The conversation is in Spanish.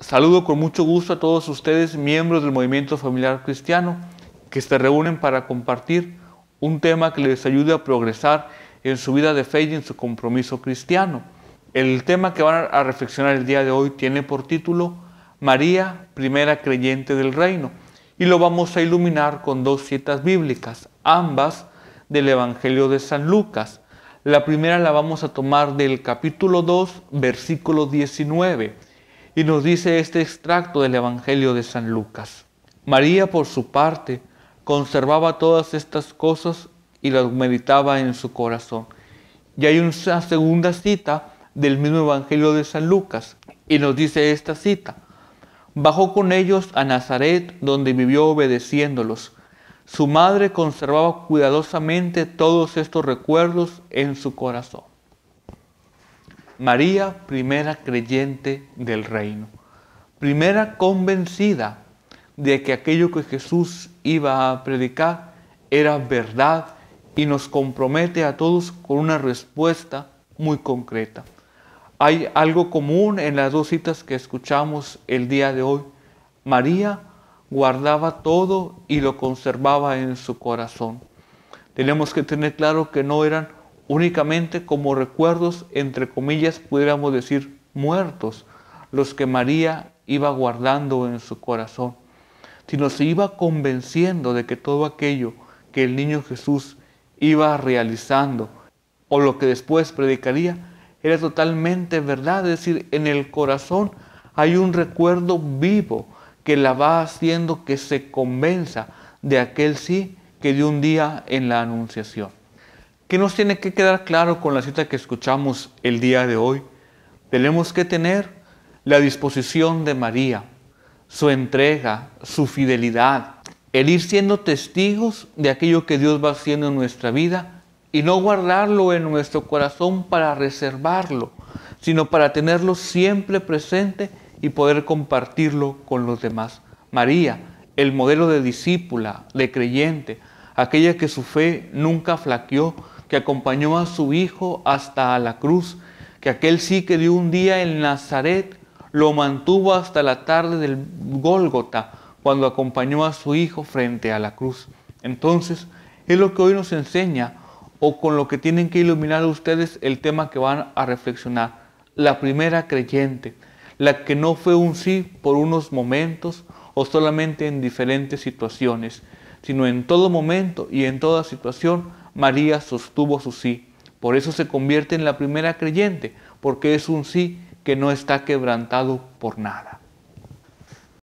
Saludo con mucho gusto a todos ustedes, miembros del Movimiento Familiar Cristiano, que se reúnen para compartir un tema que les ayude a progresar en su vida de fe y en su compromiso cristiano. El tema que van a reflexionar el día de hoy tiene por título María, primera creyente del reino, y lo vamos a iluminar con dos citas bíblicas, ambas del Evangelio de San Lucas. La primera la vamos a tomar del capítulo 2, versículo 19 y nos dice este extracto del Evangelio de San Lucas. María, por su parte, conservaba todas estas cosas y las meditaba en su corazón. Y hay una segunda cita del mismo Evangelio de San Lucas. Y nos dice esta cita. Bajó con ellos a Nazaret, donde vivió obedeciéndolos. Su madre conservaba cuidadosamente todos estos recuerdos en su corazón. María, primera creyente del reino, primera convencida de que aquello que Jesús iba a predicar era verdad y nos compromete a todos con una respuesta muy concreta. Hay algo común en las dos citas que escuchamos el día de hoy. María guardaba todo y lo conservaba en su corazón. Tenemos que tener claro que no eran únicamente como recuerdos, entre comillas, pudiéramos decir muertos, los que María iba guardando en su corazón, sino se iba convenciendo de que todo aquello que el niño Jesús iba realizando, o lo que después predicaría, era totalmente verdad, es decir, en el corazón hay un recuerdo vivo que la va haciendo que se convenza de aquel sí que dio un día en la anunciación que nos tiene que quedar claro con la cita que escuchamos el día de hoy. Tenemos que tener la disposición de María, su entrega, su fidelidad, el ir siendo testigos de aquello que Dios va haciendo en nuestra vida y no guardarlo en nuestro corazón para reservarlo, sino para tenerlo siempre presente y poder compartirlo con los demás. María, el modelo de discípula, de creyente, aquella que su fe nunca flaqueó, que acompañó a su Hijo hasta la cruz, que aquel sí que dio un día en Nazaret lo mantuvo hasta la tarde del Gólgota, cuando acompañó a su Hijo frente a la cruz. Entonces, es lo que hoy nos enseña, o con lo que tienen que iluminar ustedes el tema que van a reflexionar. La primera creyente, la que no fue un sí por unos momentos o solamente en diferentes situaciones, sino en todo momento y en toda situación María sostuvo su sí. Por eso se convierte en la primera creyente, porque es un sí que no está quebrantado por nada.